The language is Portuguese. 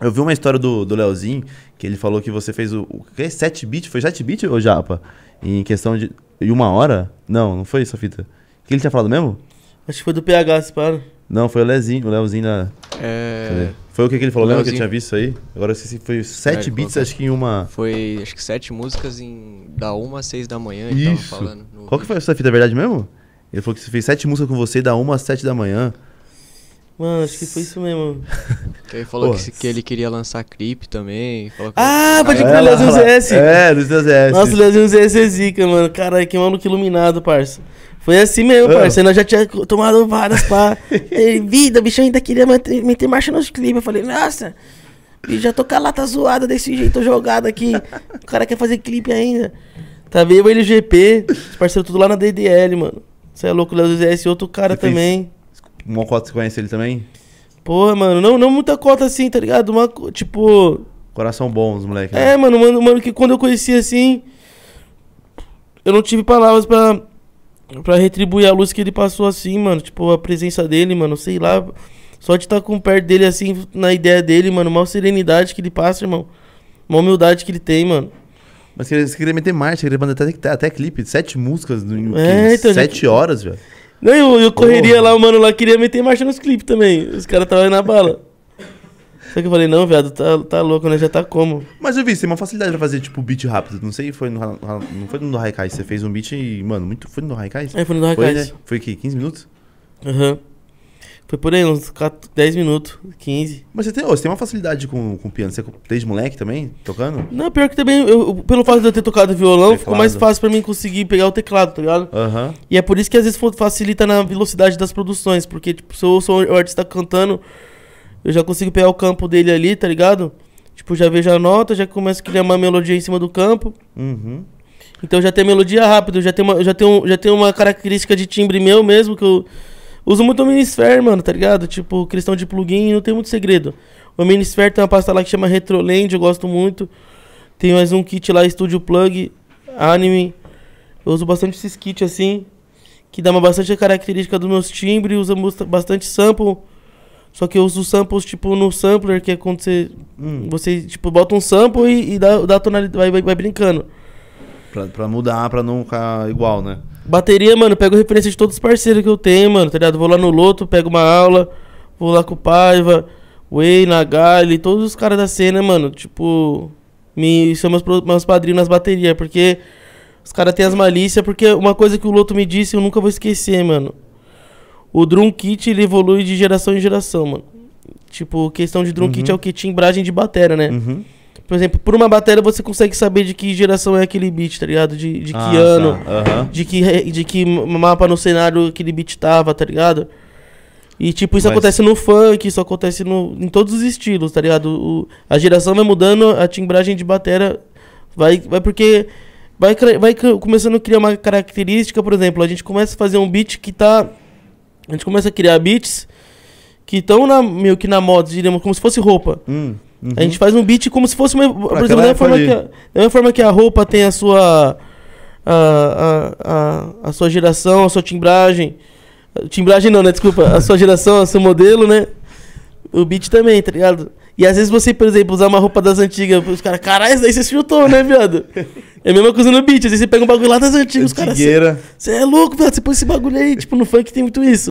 Eu vi uma história do, do Leozinho, que ele falou que você fez o, o que? é? 7 bit? Foi 7 bit, ô Japa? Em questão de, de uma hora? Não, não foi essa fita. O que ele tinha falado mesmo? Acho que foi do PH, se para. Não, foi o Leozinho, o Leozinho da. É. Foi o que, que ele falou, lembra que eu tinha visto isso aí? Agora eu esqueci, foi 7 é, beats, acho que em uma. Foi, acho que 7 músicas em. da 1 às 6 da manhã, isso. tava falando. No... Qual que foi essa fita, é verdade mesmo? Ele falou que você fez 7 músicas com você da 1 às 7 da manhã. Mano, acho que foi isso mesmo. Ele falou que, que, ele queria lançar clipe também. Que... ah, pode crer, Leozinho ZS. É, do ZS. Nossa, o Leozinho ZS é zica, mano. Caralho, que maluco iluminado, parça. Foi assim mesmo, ah. parceiro. Nós já tinha tomado várias pá. vida, o bicho ainda queria meter, meter marcha nos clipes. Eu falei, nossa, bicho, já tô com a lata zoada desse jeito jogado aqui. O cara quer fazer clipe ainda. Tá vendo ele GP, os parceiros tudo lá na DDL, mano. Você é louco, Leozinho ZS, outro cara Você também. Fez... Mocó, você conhece ele também? Porra, mano, não, não muita cota assim, tá ligado? Uma, tipo. Coração bom, os moleques. Né? É, mano, mano, mano, que quando eu conheci assim. Eu não tive palavras pra, pra retribuir a luz que ele passou assim, mano. Tipo, a presença dele, mano, sei lá. Só de estar tá com perto dele assim, na ideia dele, mano. Mal serenidade que ele passa, irmão. Uma humildade que ele tem, mano. Mas você queria meter mais, você queria mandar até, até clipe, sete músicas, no, é, então, sete gente... horas, velho. Não, eu, eu correria lá, o mano lá queria meter marcha nos clipes também. Os caras estavam na bala. Só que eu falei, não, viado, tá, tá louco, né? Já tá como? Mas eu vi, você tem uma facilidade pra fazer, tipo, beat rápido. Não sei, foi no, não foi no Raikai. Você fez um beat e, mano, muito. Foi no Raikai? É, foi no Raikai. Foi, né? foi o quê? 15 minutos? Aham. Uhum. Foi por aí, uns 10 minutos, 15. Mas você tem, oh, você tem uma facilidade com, com piano? Você desde moleque também, tocando? Não, pior que também, eu, pelo fato de eu ter tocado violão, teclado. ficou mais fácil pra mim conseguir pegar o teclado, tá ligado? Uhum. E é por isso que às vezes facilita na velocidade das produções, porque, tipo, se eu sou o artista cantando, eu já consigo pegar o campo dele ali, tá ligado? Tipo, já vejo a nota, já começo a criar uma melodia em cima do campo. Uhum. Então já tem melodia rápido, já tem uma, já tem um, já tem uma característica de timbre meu mesmo que eu Uso muito o Minisphere, mano, tá ligado? Tipo, questão de plugin, não tem muito segredo. O Minisphere tem uma pasta lá que chama Retroland, eu gosto muito. Tem mais um kit lá, Studio Plug, Anime. Eu uso bastante esses kits assim, que dá uma bastante característica dos meus timbres, usa bastante sample. Só que eu uso samples, tipo, no sampler, que é quando você, hum. você tipo, bota um sample e, e dá, dá tonalidade, vai, vai, vai brincando. Pra, pra, mudar, pra não ficar igual, né? Bateria, mano, pego referência de todos os parceiros que eu tenho, mano, tá ligado? Vou lá no Loto, pego uma aula, vou lá com o Paiva, Way, Nagali, todos os caras da cena, mano, tipo, me são meus, meus padrinhos nas baterias, porque os caras têm as malícias, porque uma coisa que o Loto me disse, eu nunca vou esquecer, mano. O drum kit, ele evolui de geração em geração, mano. Tipo, questão de drum uhum. kit é o que tinha embragem de bateria, né? Uhum por exemplo, por uma bateria você consegue saber de que geração é aquele beat, tá ligado? De, de que ah, tá. ano, tá. uhum. de, que, de que mapa no cenário aquele beat tava, tá ligado? E, tipo, isso Mas... acontece no funk, isso acontece no, em todos os estilos, tá ligado? O, a geração vai mudando, a timbragem de bateria vai, vai porque vai, vai começando a criar uma característica, por exemplo, a gente começa a fazer um beat que tá. A gente começa a criar beats que estão meio que na moda, diríamos, como se fosse roupa. Hum. Uhum. A gente faz um beat como se fosse uma. Pra por exemplo, da mesma, forma que a, da mesma forma que a roupa tem a sua. A, a, a, a, sua geração, a sua timbragem. Timbragem não, né? Desculpa. A sua geração, a seu modelo, né? O beat também, tá ligado? E às vezes você, por exemplo, usar uma roupa das antigas, os caras, caralho, isso daí você filtrou, né, viado? É a mesma coisa no beat, às vezes você pega um bagulho lá das antigas, os caras. Você é louco, viado, você põe esse bagulho aí. Tipo, no funk tem muito isso.